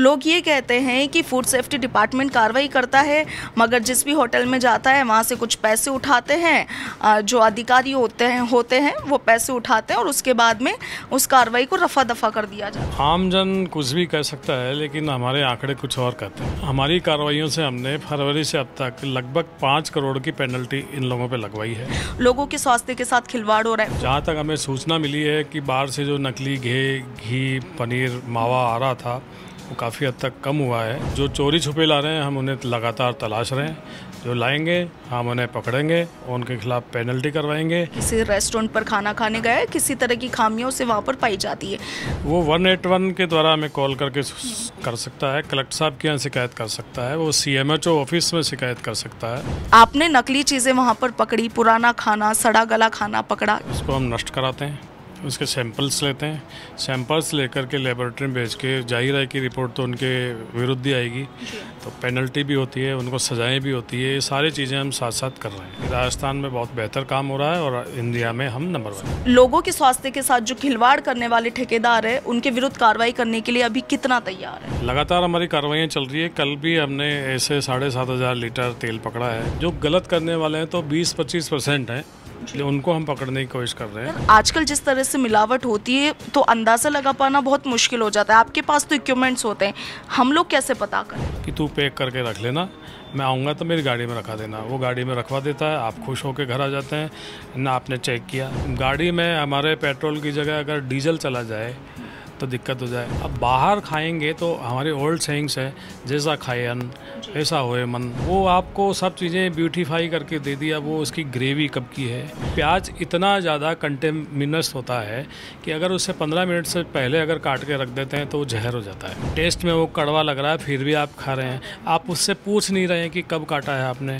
लोग ये कहते हैं कि फूड सेफ्टी डिपार्टमेंट कार्रवाई करता है मगर जिस भी होटल में जाता है वहाँ से कुछ पैसे उठाते हैं जो अधिकारी होते हैं होते हैं वो पैसे उठाते हैं और उसके बाद में उस कार्रवाई को रफा दफा कर दिया जाता है आमजन कुछ भी कह सकता है लेकिन हमारे आंकड़े कुछ और कहते हैं हमारी कार्रवाइयों से हमने फरवरी से अब तक लगभग पाँच करोड़ की पेनल्टी इन लोगों पर लगवाई है लोगों के स्वास्थ्य के साथ खिलवाड़ हो रहा है जहाँ तक हमें सूचना मिली है कि बाहर से जो नकली घे घी पनीर मावा आ रहा था वो काफ़ी हद तक कम हुआ है जो चोरी छुपे ला रहे हैं हम उन्हें लगातार तलाश रहे हैं जो लाएंगे हम उन्हें पकड़ेंगे उनके खिलाफ पेनल्टी करवाएंगे किसी रेस्टोरेंट पर खाना खाने गए किसी तरह की खामियों से वहाँ पर पाई जाती है वो वन एट वन के द्वारा हमें कॉल करके कर सकता है कलेक्टर साहब के यहाँ शिकायत कर सकता है वो सी ऑफिस में शिकायत कर सकता है आपने नकली चीज़ें वहाँ पर पकड़ी पुराना खाना सड़ा गला खाना पकड़ा इसको हम नष्ट कराते हैं उसके सैंपल्स लेते हैं सैंपल्स लेकर के लेबोरेटरी में भेज के जाहिर है कि रिपोर्ट तो उनके विरुद्ध ही आएगी तो पेनल्टी भी होती है उनको सजाएं भी होती है ये सारी चीज़ें हम साथ साथ कर रहे हैं राजस्थान में बहुत बेहतर काम हो रहा है और इंडिया में हम नंबर वन लोगों के स्वास्थ्य के साथ जो खिलवाड़ करने वाले ठेकेदार है उनके विरुद्ध कार्रवाई करने के लिए अभी कितना तैयार है लगातार हमारी कार्रवाइयाँ चल रही है कल भी हमने ऐसे साढ़े सात हज़ार लीटर तेल पकड़ा है जो गलत करने वाले हैं तो बीस पच्चीस परसेंट हैं इसलिए उनको हम पकड़ने की कोशिश कर रहे हैं आजकल जिस तरह से मिलावट होती है तो अंदाज़ा लगा पाना बहुत मुश्किल हो जाता है आपके पास तो इक्विपमेंट्स होते हैं हम लोग कैसे पता करें कि तू पैक करके रख लेना मैं आऊँगा तो मेरी गाड़ी में रखा देना वो गाड़ी में रखवा देता है आप खुश होकर घर आ जाते हैं ना आपने चेक किया गाड़ी में हमारे पेट्रोल की जगह अगर डीजल चला जाए तो दिक्कत हो जाए अब बाहर खाएंगे तो हमारे ओल्ड सेंग्स है जैसा खाए अन ऐसा होए मन वो आपको सब चीज़ें ब्यूटीफाई करके दे दिया वो उसकी ग्रेवी कब की है प्याज इतना ज़्यादा कंटेमिनस होता है कि अगर उससे पंद्रह मिनट से पहले अगर काट के रख देते हैं तो वो जहर हो जाता है टेस्ट में वो कड़वा लग रहा है फिर भी आप खा रहे हैं आप उससे पूछ नहीं रहे हैं कि कब काटा है आपने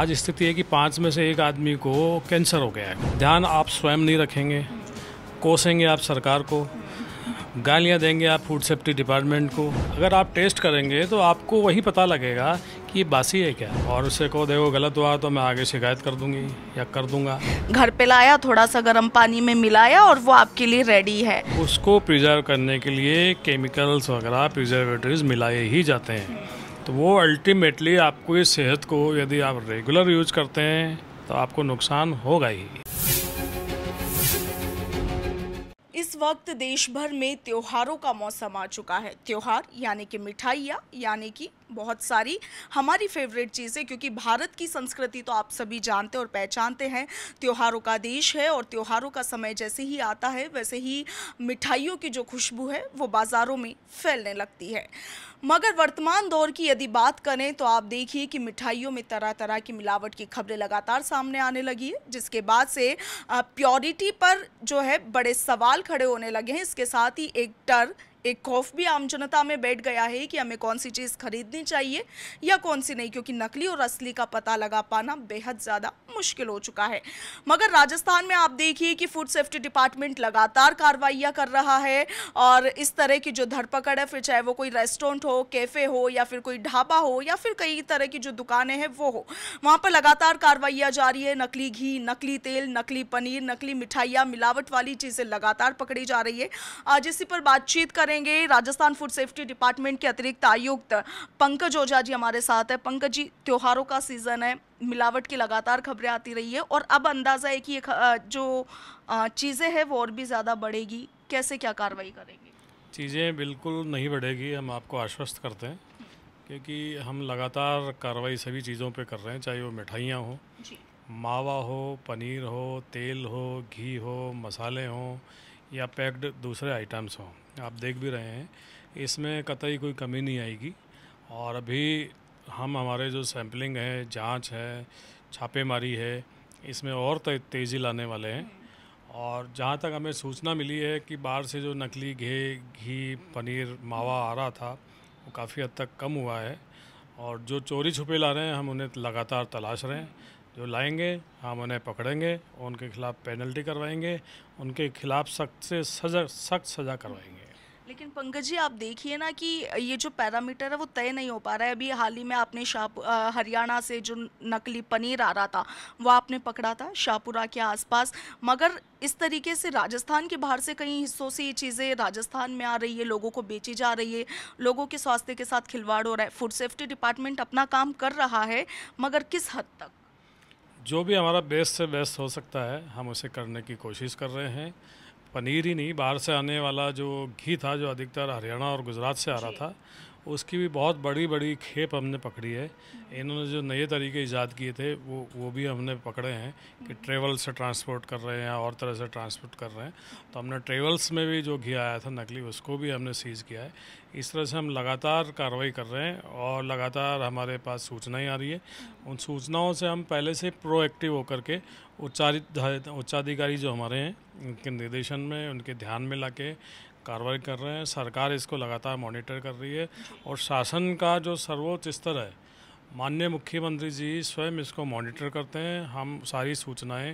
आज स्थिति है कि पाँच में से एक आदमी को कैंसर हो गया है ध्यान आप स्वयं नहीं रखेंगे कोसेंगे आप सरकार को गालियाँ देंगे आप फूड सेफ्टी डिपार्टमेंट को अगर आप टेस्ट करेंगे तो आपको वही पता लगेगा कि ये बासी है क्या और उससे कहो देखो गलत हुआ तो मैं आगे शिकायत कर दूंगी या कर दूंगा घर पे लाया थोड़ा सा गर्म पानी में मिलाया और वो आपके लिए रेडी है उसको प्रिजर्व करने के लिए केमिकल्स वगैरह प्रिजर्वेटरीज मिलाए ही जाते हैं तो वो अल्टीमेटली आपको ये सेहत को यदि आप रेगुलर यूज करते हैं तो आपको नुकसान होगा ही वक्त देश भर में त्योहारों का मौसम आ चुका है त्योहार यानी कि मिठाइयाँ यानी कि बहुत सारी हमारी फेवरेट चीज़ें क्योंकि भारत की संस्कृति तो आप सभी जानते और पहचानते हैं त्योहारों का देश है और त्योहारों का समय जैसे ही आता है वैसे ही मिठाइयों की जो खुशबू है वो बाज़ारों में फैलने लगती है मगर वर्तमान दौर की यदि बात करें तो आप देखिए कि मिठाइयों में तरह तरह की मिलावट की खबरें लगातार सामने आने लगी है जिसके बाद से प्योरिटी पर जो है बड़े सवाल खड़े होने लगे हैं इसके साथ ही एक डर एक खौफ भी आम जनता में बैठ गया है कि हमें कौन सी चीज़ खरीदनी चाहिए या कौन सी नहीं क्योंकि नकली और असली का पता लगा पाना बेहद ज़्यादा मुश्किल हो चुका है मगर राजस्थान में आप देखिए कि फूड सेफ्टी डिपार्टमेंट लगातार कार्रवाइयाँ कर रहा है और इस तरह की जो धरपकड़ है फिर चाहे वो कोई रेस्टोरेंट हो कैफ़े हो या फिर कोई ढाबा हो या फिर कई तरह की जो दुकानें हैं वो हो वहाँ पर लगातार कार्रवाइयाँ जारी है नकली घी नकली तेल नकली पनीर नकली मिठाइयाँ मिलावट वाली चीज़ें लगातार पकड़ी जा रही है आज इसी पर बातचीत करें करेंगे राजस्थान फूड सेफ्टी डिपार्टमेंट के अतिरिक्त आयुक्त पंकज ओझा जी हमारे साथ है पंकज जी त्योहारों का सीज़न है मिलावट की लगातार खबरें आती रही है और अब अंदाज़ा है कि ये जो चीज़ें हैं वो और भी ज़्यादा बढ़ेगी कैसे क्या कार्रवाई करेंगे चीज़ें बिल्कुल नहीं बढ़ेगी हम आपको आश्वस्त करते हैं क्योंकि हम लगातार कार्रवाई सभी चीज़ों पर कर रहे हैं चाहे वो मिठाइयाँ हों मावा हो पनीर हो तेल हो घी हो मसाले हों या पैक्ड दूसरे आइटम्स हों आप देख भी रहे हैं इसमें कतई कोई कमी नहीं आएगी और अभी हम हमारे जो सैम्पलिंग है जांच है छापेमारी है इसमें और तेज़ी लाने वाले हैं और जहाँ तक हमें सूचना मिली है कि बाहर से जो नकली घे घी पनीर मावा आ रहा था वो काफ़ी हद तक कम हुआ है और जो चोरी छुपे ला रहे हैं हम उन्हें लगातार तलाश रहे हैं जो लाएंगे हम उन्हें पकड़ेंगे उनके खिलाफ पेनल्टी करवाएंगे उनके खिलाफ सख्त से सजा सख्त सजा करवाएंगे लेकिन पंकज जी आप देखिए ना कि ये जो पैरामीटर है वो तय नहीं हो पा रहा है अभी हाल ही में आपने शाह हरियाणा से जो नकली पनीर आ रहा था वो आपने पकड़ा था शाहपुरा के आसपास मगर इस तरीके से राजस्थान के बाहर से कई हिस्सों से ये चीज़ें राजस्थान में आ रही है लोगों को बेची जा रही है लोगों के स्वास्थ्य के साथ खिलवाड़ हो रहा है फूड सेफ्टी डिपार्टमेंट अपना काम कर रहा है मगर किस हद तक जो भी हमारा बेस्ट से बेस्ट हो सकता है हम उसे करने की कोशिश कर रहे हैं पनीर ही नहीं बाहर से आने वाला जो घी था जो अधिकतर हरियाणा और गुजरात से आ रहा था उसकी भी बहुत बड़ी बड़ी खेप हमने पकड़ी है इन्होंने जो नए तरीके ईजाद किए थे वो वो भी हमने पकड़े हैं कि ट्रेवल से ट्रांसपोर्ट कर रहे हैं और तरह से ट्रांसपोर्ट कर रहे हैं तो हमने ट्रेवल्स में भी जो घी आया था नकली उसको भी हमने सीज़ किया है इस तरह से हम लगातार कार्रवाई कर रहे हैं और लगातार हमारे पास सूचनाएँ आ रही है उन सूचनाओं से हम पहले से प्रोएक्टिव होकर के उच्चारित उच्चाधिकारी जो हमारे हैं उनके निर्देशन में उनके ध्यान में ला कार्रवाई कर रहे हैं सरकार इसको लगातार मॉनिटर कर रही है और शासन का जो सर्वोच्च स्तर है माननीय मुख्यमंत्री जी स्वयं इसको मॉनिटर करते हैं हम सारी सूचनाएं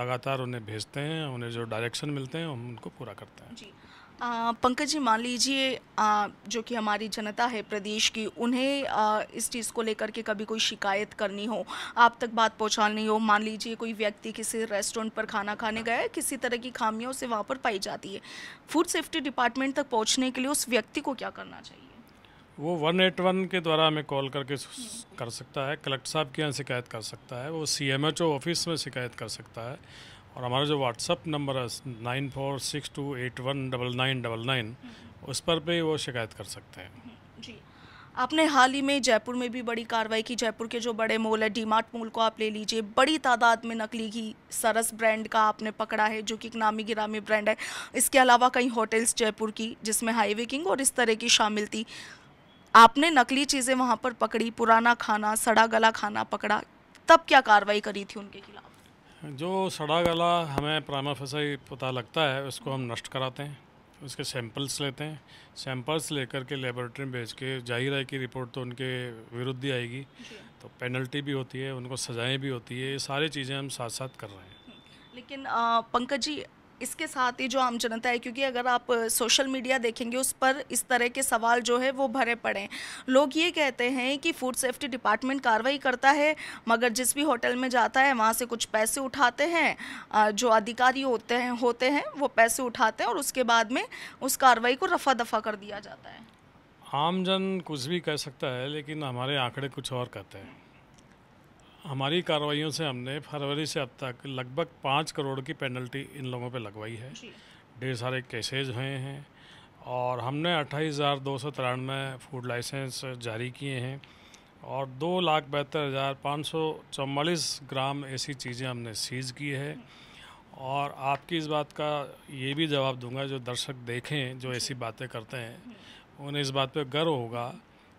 लगातार उन्हें भेजते हैं उन्हें जो डायरेक्शन मिलते हैं हम उनको पूरा करते हैं जी पंकज जी मान लीजिए जो कि हमारी जनता है प्रदेश की उन्हें आ, इस चीज़ को लेकर के कभी कोई शिकायत करनी हो आप तक बात पहुंचानी हो मान लीजिए कोई व्यक्ति किसी रेस्टोरेंट पर खाना खाने गया है किसी तरह की खामियों से वहाँ पर पाई जाती है फूड सेफ्टी डिपार्टमेंट तक पहुँचने के लिए उस व्यक्ति को क्या करना चाहिए वो वन एट वन के द्वारा हमें कॉल करके कर सकता है कलेक्टर साहब के यहाँ शिकायत कर सकता है वो C M H O office में शिकायत कर सकता है और हमारा जो व्हाट्सअप नंबर है nine four six two eight one double nine double nine उस पर भी वो शिकायत कर सकते हैं हम्म, जी आपने हाल ही में जयपुर में भी बड़ी कार्रवाई की जयपुर के जो बड़े मॉल है डी मार्ट मॉल को आप ले लीजिए बड़ी तादाद में नकली घी सरस ब्रांड का आपने पकड़ा है जो कि एक नामी गिरामी ब्रांड है इसके अलावा कई होटल्स जयपुर की जिसमें हाईवे किंग और इस तरह की शामिल थी आपने नकली चीज़ें वहाँ पर पकड़ी पुराना खाना सड़ा गला खाना पकड़ा तब क्या कार्रवाई करी थी उनके खिलाफ जो सड़ा गला हमें प्रामा ही पता लगता है उसको हम नष्ट कराते हैं उसके सैंपल्स लेते हैं सैंपल्स लेकर के लेबोरेटरी में भेज के जाहिर है कि रिपोर्ट तो उनके विरुद्ध ही आएगी तो पेनल्टी भी होती है उनको सजाएं भी होती है ये सारी चीज़ें हम साथ साथ कर रहे हैं लेकिन पंकज जी इसके साथ ही जो आम जनता है क्योंकि अगर आप सोशल मीडिया देखेंगे उस पर इस तरह के सवाल जो है वो भरे पड़े लोग ये कहते हैं कि फूड सेफ्टी डिपार्टमेंट कार्रवाई करता है मगर जिस भी होटल में जाता है वहाँ से कुछ पैसे उठाते हैं जो अधिकारी होते हैं होते हैं वो पैसे उठाते हैं और उसके बाद में उस कार्रवाई को रफा दफा कर दिया जाता है आमजन कुछ भी कह सकता है लेकिन हमारे आंकड़े कुछ और कहते हैं हमारी कार्रवाइयों से हमने फरवरी से अब तक लगभग पाँच करोड़ की पेनल्टी इन लोगों पे लगवाई है ढेर सारे केसेज हुए हैं और हमने अट्ठाईस हज़ार दो सौ तिरानवे फूड लाइसेंस जारी किए हैं और दो लाख बहत्तर हज़ार पाँच सौ चौवालीस ग्राम ऐसी चीज़ें हमने सीज की है और आपकी इस बात का ये भी जवाब दूंगा जो दर्शक देखें जो ऐसी बातें करते हैं उन्हें इस बात पर गर्व होगा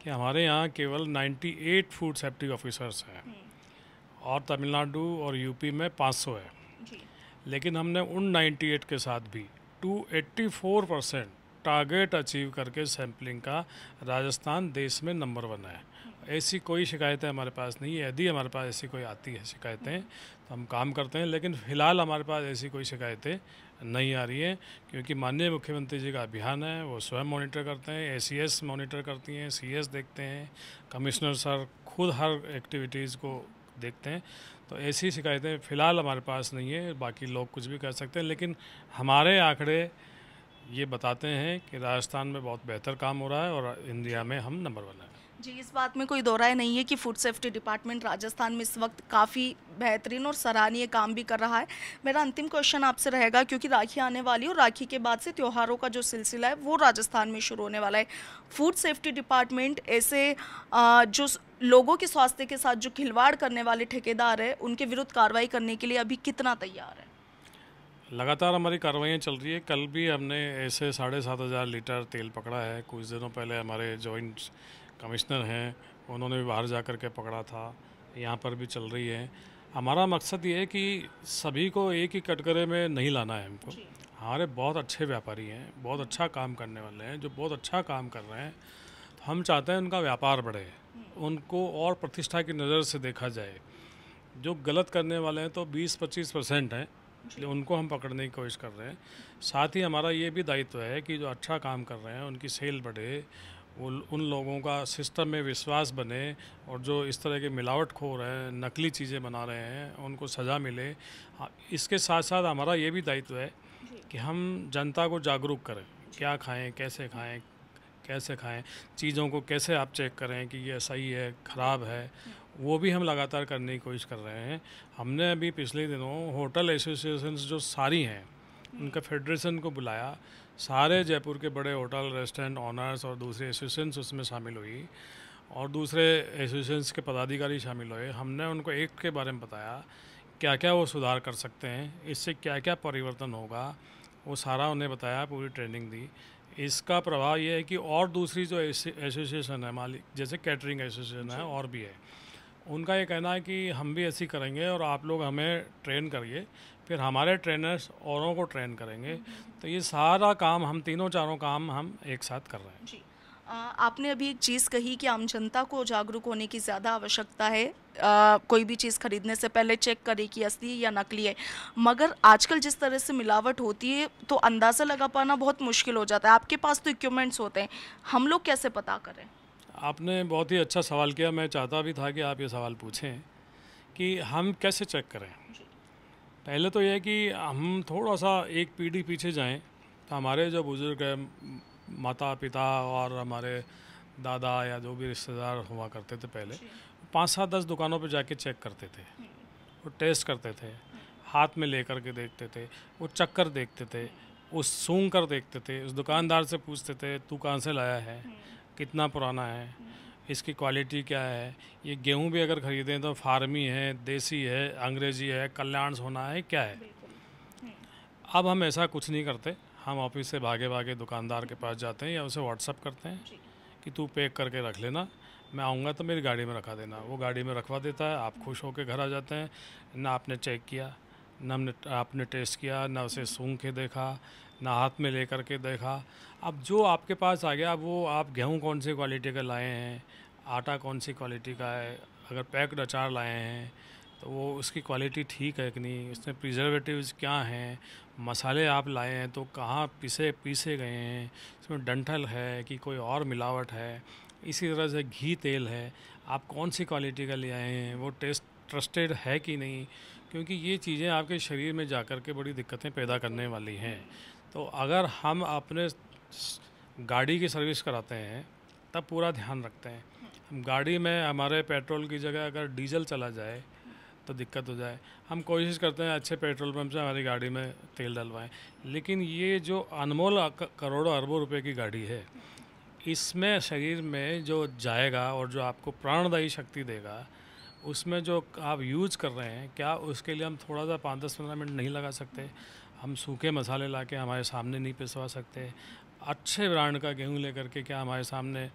कि हमारे यहाँ केवल 98 फूड सेफ्टी ऑफिसर्स हैं हम्म। और तमिलनाडु और यूपी में 500 है लेकिन हमने उन 98 के साथ भी 284 परसेंट टारगेट अचीव करके सैम्पलिंग का राजस्थान देश में नंबर वन है ऐसी कोई शिकायतें हमारे पास नहीं है यदि हमारे पास ऐसी कोई आती है शिकायतें तो हम काम करते हैं लेकिन फिलहाल हमारे पास ऐसी कोई शिकायतें नहीं आ रही है क्योंकि माननीय मुख्यमंत्री जी का अभियान है वो स्वयं मॉनिटर करते हैं ए मॉनिटर करती हैं सी देखते हैं कमिश्नर सर खुद हर एक्टिविटीज़ को देखते हैं तो ऐसी शिकायतें फ़िलहाल हमारे पास नहीं है बाकी लोग कुछ भी कर सकते हैं लेकिन हमारे आंकड़े ये बताते हैं कि राजस्थान में बहुत बेहतर काम हो रहा है और इंडिया में हम नंबर वन हैं जी इस बात में कोई दो राय नहीं है कि फूड सेफ्टी डिपार्टमेंट राजस्थान में इस वक्त काफ़ी बेहतरीन और सराहनीय काम भी कर रहा है मेरा अंतिम क्वेश्चन आपसे रहेगा क्योंकि राखी आने वाली और राखी के बाद से त्योहारों का जो सिलसिला है वो राजस्थान में शुरू होने वाला है फूड सेफ्टी डिपार्टमेंट ऐसे जो लोगों के स्वास्थ्य के साथ जो खिलवाड़ करने वाले ठेकेदार है उनके विरुद्ध कार्रवाई करने के लिए अभी कितना तैयार है लगातार हमारी कार्रवाइयाँ चल रही है कल भी हमने ऐसे साढ़े सात हज़ार लीटर तेल पकड़ा है कुछ दिनों पहले हमारे जॉइंट कमिश्नर हैं उन्होंने भी बाहर जा कर के पकड़ा था यहाँ पर भी चल रही है हमारा मकसद ये है कि सभी को एक ही कटघरे में नहीं लाना है हमको हमारे बहुत अच्छे व्यापारी हैं बहुत अच्छा काम करने वाले हैं जो बहुत अच्छा काम कर रहे हैं तो हम चाहते हैं उनका व्यापार बढ़े उनको और प्रतिष्ठा की नज़र से देखा जाए जो गलत करने वाले हैं तो 20-25 परसेंट हैं इसलिए उनको हम पकड़ने की कोशिश कर रहे हैं साथ ही हमारा ये भी दायित्व है कि जो अच्छा काम कर रहे हैं उनकी सेल बढ़े उन लोगों का सिस्टम में विश्वास बने और जो इस तरह के मिलावट खो रहे हैं नकली चीज़ें बना रहे हैं उनको सज़ा मिले हाँ, इसके साथ साथ हमारा ये भी दायित्व है कि हम जनता को जागरूक करें क्या खाएं कैसे खाएं कैसे खाएं चीज़ों को कैसे आप चेक करें कि ये सही है ख़राब है वो भी हम लगातार करने की कोशिश कर रहे हैं हमने अभी पिछले दिनों होटल एसोसिएशन जो सारी हैं उनका फेडरेशन को बुलाया सारे जयपुर के बड़े होटल रेस्टोरेंट ऑनर्स और दूसरे एसोसिएशन उसमें शामिल हुई और दूसरे एसोसिएशन के पदाधिकारी शामिल हुए हमने उनको एक्ट के बारे में बताया क्या क्या वो सुधार कर सकते हैं इससे क्या क्या परिवर्तन होगा वो सारा उन्हें बताया पूरी ट्रेनिंग दी इसका प्रभाव ये है कि और दूसरी जो एसोसिएशन है मालिक जैसे कैटरिंग एसोसिएशन है और भी है उनका ये कहना है कि हम भी ऐसी करेंगे और आप लोग हमें ट्रेन करिए फिर हमारे ट्रेनर्स औरों को ट्रेन करेंगे हम्म। तो ये सारा काम हम तीनों चारों काम हम एक साथ कर रहे हैं आपने अभी एक चीज़ कही कि आम जनता को जागरूक होने की ज़्यादा आवश्यकता है आ, कोई भी चीज़ खरीदने से पहले चेक करे कि असली या नकली है मगर आजकल जिस तरह से मिलावट होती है तो अंदाज़ा लगा पाना बहुत मुश्किल हो जाता है आपके पास तो इक्विपमेंट्स होते हैं हम लोग कैसे पता करें आपने बहुत ही अच्छा सवाल किया मैं चाहता भी था कि आप ये सवाल पूछें कि हम कैसे चेक करें पहले तो यह है कि हम थोड़ा सा एक पीढ़ी पीछे जाएं तो हमारे जो बुज़ुर्ग हैं माता पिता और हमारे दादा या जो भी रिश्तेदार हुआ करते थे पहले पाँच सात दस दुकानों पर जाके चेक करते थे हम्म। वो टेस्ट करते थे हाथ में लेकर के देखते थे वो चक्कर देखते थे उस सूंघ कर देखते थे उस दुकानदार से पूछते थे तू कहाँ से लाया है हम्म। कितना पुराना है हम्म। इसकी क्वालिटी क्या है ये गेहूँ भी अगर ख़रीदें तो फार्मी है देसी है अंग्रेजी है कल्याण होना है क्या है अब हम ऐसा कुछ नहीं करते हम ऑफिस से भागे भागे दुकानदार के पास जाते हैं या उसे व्हाट्सअप करते हैं कि तू पैक करके रख लेना मैं आऊँगा तो मेरी गाड़ी में रखा देना वो गाड़ी में रखवा देता है आप खुश होकर घर आ जाते हैं ना आपने चेक किया ना हमने आपने टेस्ट किया ना उसे हम्म। सूंघ के देखा ना हाथ में लेकर के देखा अब जो आपके पास आ गया वो आप गेहूँ कौन सी क्वालिटी का लाए हैं आटा कौन सी क्वालिटी का है अगर पैक्ड अचार लाए हैं तो वो उसकी क्वालिटी ठीक है कि नहीं उसमें प्रिजर्वेटिव क्या हैं मसाले आप लाए हैं तो कहाँ पिसे पीसे गए हैं इसमें डंठल है कि कोई और मिलावट है इसी तरह से घी तेल है आप कौन सी क्वालिटी का ले आए हैं वो टेस्ट ट्रस्टेड है कि नहीं क्योंकि ये चीज़ें आपके शरीर में जा कर के बड़ी दिक्कतें पैदा करने वाली हैं तो अगर हम अपने गाड़ी की सर्विस कराते हैं तब पूरा ध्यान रखते हैं हम गाड़ी में हमारे पेट्रोल की जगह अगर डीजल चला जाए तो दिक्कत हो जाए हम कोशिश करते हैं अच्छे पेट्रोल पंप से हमारी गाड़ी में तेल डलवाएं लेकिन ये जो अनमोल करोड़ों अरबों रुपए की गाड़ी है इसमें शरीर में जो जाएगा और जो आपको प्राणदायी शक्ति देगा उसमें जो आप यूज़ कर रहे हैं क्या उसके लिए हम थोड़ा सा पाँच दस पंद्रह मिनट नहीं लगा सकते हम सूखे मसाले ला के हमारे सामने नहीं पिसवा सकते अच्छे ब्रांड का गेहूँ लेकर के क्या हमारे सामने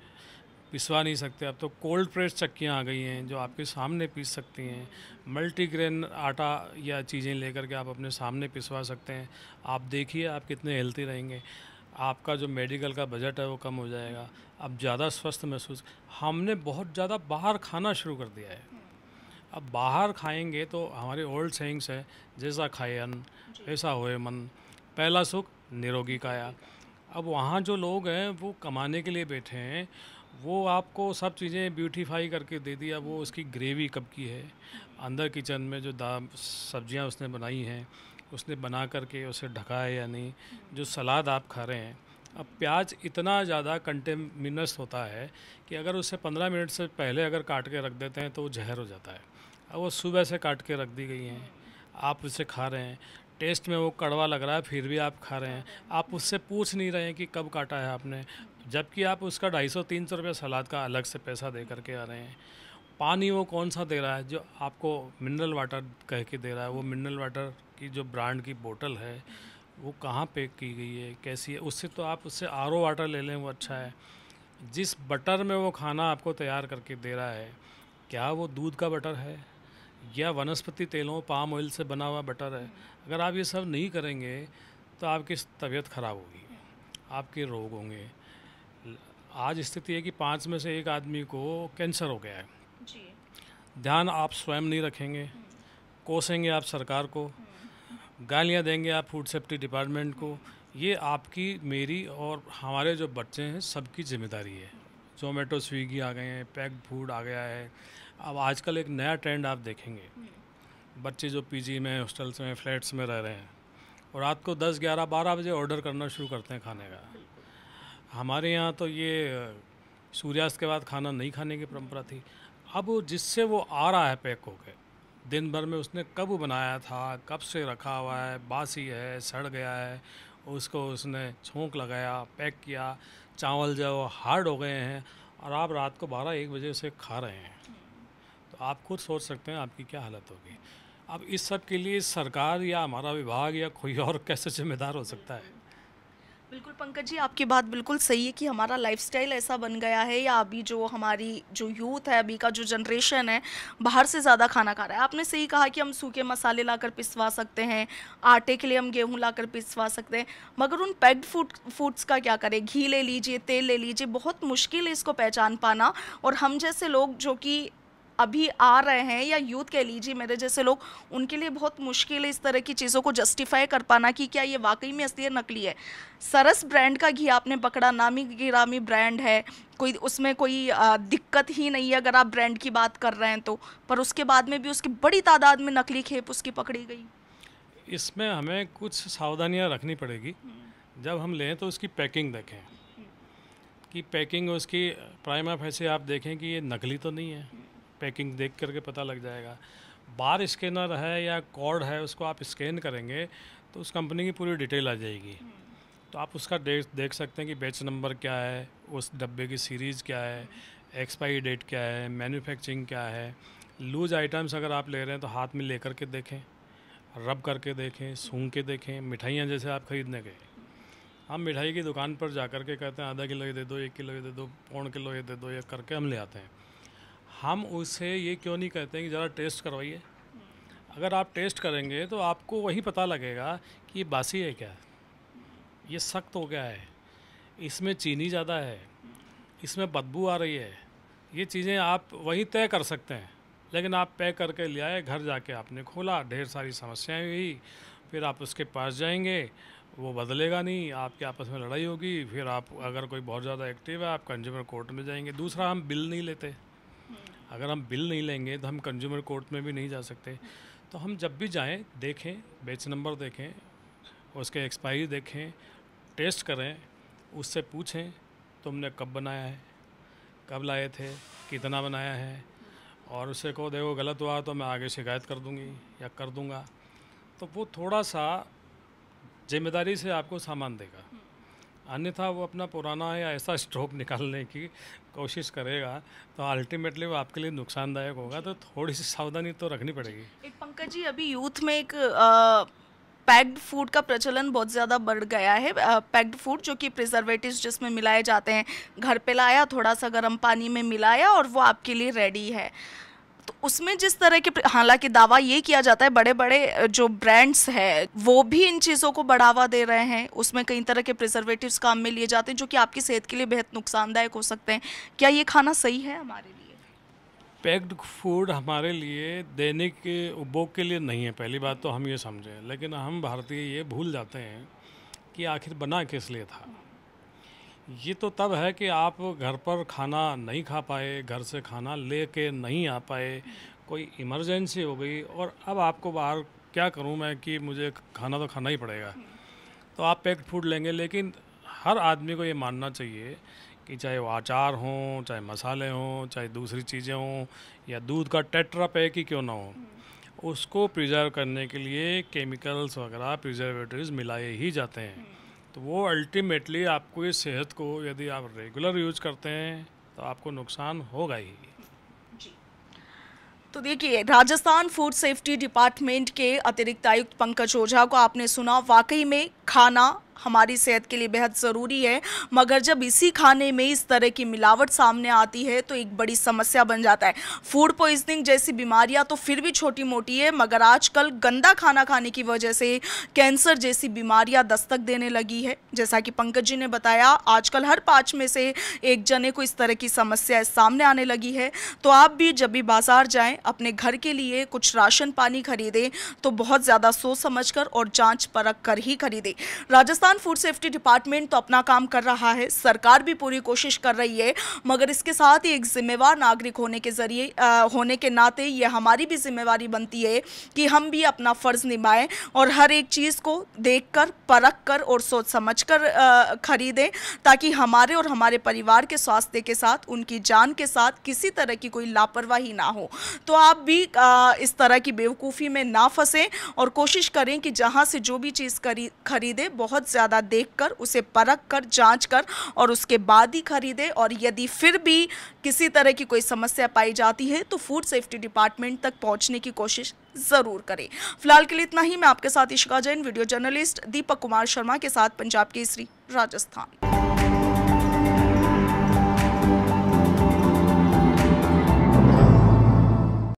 पिसवा नहीं सकते अब तो कोल्ड प्रेस चक्कियाँ आ गई हैं जो आपके सामने पीस सकती हैं मल्टीग्रेन आटा या चीज़ें लेकर के आप अपने सामने पिसवा सकते हैं आप देखिए आप कितने हेल्थी रहेंगे आपका जो मेडिकल का बजट है वो कम हो जाएगा अब ज़्यादा स्वस्थ महसूस हमने बहुत ज़्यादा बाहर खाना शुरू कर दिया है अब बाहर खाएंगे तो हमारे ओल्ड सेंग्स है जैसा खाए अन्न ऐसा होए मन पहला सुख निरोगी काया अब वहाँ जो लोग हैं वो कमाने के लिए बैठे हैं वो आपको सब चीज़ें ब्यूटीफाई करके दे दिया वो उसकी ग्रेवी कब की है अंदर किचन में जो दाम सब्जियां उसने बनाई हैं उसने बना करके उसे ढका है या नहीं जो सलाद आप खा रहे हैं अब प्याज इतना ज़्यादा कंटेमिनस होता है कि अगर उसे पंद्रह मिनट से पहले अगर काट के रख देते हैं तो वो जहर हो जाता है अब वो सुबह से काट के रख दी गई हैं आप उसे खा रहे हैं टेस्ट में वो कड़वा लग रहा है फिर भी आप खा रहे हैं आप उससे पूछ नहीं रहे हैं कि कब काटा है आपने जबकि आप उसका ढाई सौ तीन सौ रुपये सलाद का अलग से पैसा दे करके आ रहे हैं पानी वो कौन सा दे रहा है जो आपको मिनरल वाटर कह के दे रहा है वो मिनरल वाटर की जो ब्रांड की बोतल है वो कहाँ पैक की गई है कैसी है उससे तो आप उससे आर वाटर ले लें वो अच्छा है जिस बटर में वो खाना आपको तैयार करके दे रहा है क्या वो दूध का बटर है या वनस्पति तेलों पाम ऑयल से बना हुआ बटर है अगर आप ये सब नहीं करेंगे तो आपकी तबीयत ख़राब होगी आपके रोग होंगे आज स्थिति है कि पाँच में से एक आदमी को कैंसर हो गया है जी ध्यान आप स्वयं नहीं रखेंगे कोसेंगे आप सरकार को गालियाँ देंगे आप फूड सेफ्टी डिपार्टमेंट को ये आपकी मेरी और हमारे जो बच्चे हैं सबकी जिम्मेदारी है जोमेटो स्विगी आ गए हैं पैक्ड फूड आ गया है अब आजकल एक नया ट्रेंड आप देखेंगे बच्चे जो पीजी में हॉस्टल्स में फ्लैट्स में रह रहे हैं और रात को 10 11 12 बजे ऑर्डर करना शुरू करते हैं खाने का हमारे यहाँ तो ये सूर्यास्त के बाद खाना नहीं खाने की परंपरा थी अब जिससे वो आ रहा है पैक होके दिन भर में उसने कब बनाया था कब से रखा हुआ है बासी है सड़ गया है उसको उसने छोंक लगाया पैक किया चावल जो हार्ड हो गए हैं और आप रात को बारह एक बजे से खा रहे हैं तो आप खुद सोच सकते हैं आपकी क्या हालत होगी अब इस सब के लिए सरकार या हमारा विभाग या कोई और कैसे जिम्मेदार हो सकता है बिल्कुल पंकज जी आपकी बात बिल्कुल सही है कि हमारा लाइफस्टाइल ऐसा बन गया है या अभी जो हमारी जो यूथ है अभी का जो जनरेशन है बाहर से ज़्यादा खाना खा रहा है आपने सही कहा कि हम सूखे मसाले लाकर पिसवा सकते हैं आटे के लिए हम गेहूं लाकर पिसवा सकते हैं मगर उन पैक्ड फूड फूड्स का क्या करें घी ले लीजिए तेल ले लीजिए बहुत मुश्किल है इसको पहचान पाना और हम जैसे लोग जो कि अभी आ रहे हैं या यूथ कह लीजिए मेरे जैसे लोग उनके लिए बहुत मुश्किल है इस तरह की चीज़ों को जस्टिफाई कर पाना कि क्या ये वाकई में असली नकली है सरस ब्रांड का घी आपने पकड़ा नामी गिरामी ब्रांड है कोई उसमें कोई दिक्कत ही नहीं है अगर आप ब्रांड की बात कर रहे हैं तो पर उसके बाद में भी उसकी बड़ी तादाद में नकली खेप उसकी पकड़ी गई इसमें हमें कुछ सावधानियां रखनी पड़ेगी हम्म। जब हम लें तो उसकी पैकिंग देखें हम्म। कि पैकिंग उसकी प्राइम ऑफ ऐसे आप देखें कि ये नकली तो नहीं है हम्म। पैकिंग देख करके पता लग जाएगा बार स्कैनर है या कॉर्ड है उसको आप स्कैन करेंगे तो उस कंपनी की पूरी डिटेल आ जाएगी हम्म। तो आप उसका देख देख सकते हैं कि बैच नंबर क्या है उस डब्बे की सीरीज़ क्या है एक्सपायरी डेट क्या है मैन्युफैक्चरिंग क्या है लूज आइटम्स अगर आप ले रहे हैं तो हाथ में ले कर के देखें रब करके देखें सूंघ के देखें मिठाइयाँ जैसे आप ख़रीदने गए हम मिठाई की दुकान पर जा कर के कहते हैं आधा किलो ये दे दो एक किलो ये दे दो पौन किलो ये दे दो ये करके हम ले आते हैं हम उसे ये क्यों नहीं कहते हैं कि ज़रा टेस्ट करवाइए अगर आप टेस्ट करेंगे तो आपको वही पता लगेगा कि ये बासी है क्या ये सख्त हो गया है इसमें चीनी ज़्यादा है इसमें बदबू आ रही है ये चीज़ें आप वहीं तय कर सकते हैं लेकिन आप पैक करके ले आए घर जाके आपने खोला ढेर सारी समस्याएं हुई फिर आप उसके पास जाएंगे वो बदलेगा नहीं आपके आपस में लड़ाई होगी फिर आप अगर कोई बहुत ज़्यादा एक्टिव है आप कंज्यूमर कोर्ट में जाएंगे दूसरा हम बिल नहीं लेते अगर हम बिल नहीं लेंगे तो हम कंज्यूमर कोर्ट में भी नहीं जा सकते तो हम जब भी जाएं देखें बेच नंबर देखें उसके एक्सपायरी देखें टेस्ट करें उससे पूछें तुमने कब बनाया है कब लाए थे कितना बनाया है और उससे कहो देखो गलत हुआ तो मैं आगे शिकायत कर दूंगी या कर दूंगा तो वो थोड़ा सा जिम्मेदारी से आपको सामान देगा अन्यथा वो अपना पुराना या ऐसा स्ट्रोक निकालने की कोशिश करेगा तो अल्टीमेटली वो आपके लिए नुकसानदायक होगा तो थोड़ी सी सावधानी तो रखनी पड़ेगी एक पंकज जी अभी यूथ में एक आ, पैक्ड फूड का प्रचलन बहुत ज़्यादा बढ़ गया है पैक्ड फूड जो कि प्रिजर्वेटिव जिसमें मिलाए जाते हैं घर पे लाया थोड़ा सा गर्म पानी में मिलाया और वो आपके लिए रेडी है तो उसमें जिस तरह के हालांकि दावा ये किया जाता है बड़े बड़े जो ब्रांड्स हैं वो भी इन चीज़ों को बढ़ावा दे रहे हैं उसमें कई तरह के प्रिजर्वेटिव्स काम में लिए जाते हैं जो कि आपकी सेहत के लिए बेहद नुकसानदायक हो सकते हैं क्या ये खाना सही है हमारे लिए पैक्ड फूड हमारे लिए दैनिक उपभोग के लिए नहीं है पहली बात तो हम ये समझें लेकिन हम भारतीय ये भूल जाते हैं कि आखिर बना किस लिए था ये तो तब है कि आप घर पर खाना नहीं खा पाए घर से खाना ले के नहीं आ पाए कोई इमरजेंसी हो गई और अब आपको बाहर क्या करूं मैं कि मुझे खाना तो खाना ही पड़ेगा तो आप पैक्ड फूड लेंगे लेकिन हर आदमी को ये मानना चाहिए कि चाहे वो अचार हों चाहे मसाले हों चाहे दूसरी चीज़ें हों या दूध का टेट्रा पैक ही क्यों ना हो उसको प्रिजर्व करने के लिए केमिकल्स वगैरह प्रिजर्वेटरीज मिलाए ही जाते हैं तो वो अल्टीमेटली आपको ये सेहत को यदि आप रेगुलर यूज करते हैं तो आपको नुकसान होगा ही तो देखिए राजस्थान फूड सेफ्टी डिपार्टमेंट के अतिरिक्त आयुक्त पंकज ओझा को आपने सुना वाकई में खाना हमारी सेहत के लिए बेहद ज़रूरी है मगर जब इसी खाने में इस तरह की मिलावट सामने आती है तो एक बड़ी समस्या बन जाता है फूड पॉइजनिंग जैसी बीमारियां तो फिर भी छोटी मोटी है मगर आजकल गंदा खाना खाने की वजह से कैंसर जैसी बीमारियां दस्तक देने लगी है जैसा कि पंकज जी ने बताया आजकल हर पाँच में से एक जने को इस तरह की समस्या सामने आने लगी है तो आप भी जब भी बाजार जाएँ अपने घर के लिए कुछ राशन पानी खरीदें तो बहुत ज़्यादा सोच समझ कर और जाँच परख कर ही खरीदें Rajasthan Rajasthan food safety department तो अपना काम कर रहा है सरकार भी पूरी कोशिश कर रही है मगर इसके साथ ही एक जिम्मेवार नागरिक होने के जरिए होने के नाते ये हमारी भी जिम्मेवारी बनती है कि हम भी अपना फ़र्ज़ निभाएं और हर एक चीज़ को देख कर परख कर और सोच समझ कर ख़रीदें ताकि हमारे और हमारे परिवार के स्वास्थ्य के साथ उनकी जान के साथ किसी तरह की कोई लापरवाही ना हो तो आप भी आ, इस तरह की बेवकूफ़ी में ना फंसें और कोशिश करें कि जहाँ से जो भी चीज़ खरीदें बहुत ज़्यादा देखकर उसे परख कर जाँच कर और उसके बाद ही खरीदे और यदि फिर भी किसी तरह की कोई समस्या पाई जाती है तो फूड सेफ्टी डिपार्टमेंट तक पहुँचने की कोशिश ज़रूर करें फिलहाल के लिए इतना ही मैं आपके साथ इशिका जैन वीडियो जर्नलिस्ट दीपक कुमार शर्मा के साथ पंजाब केसरी राजस्थान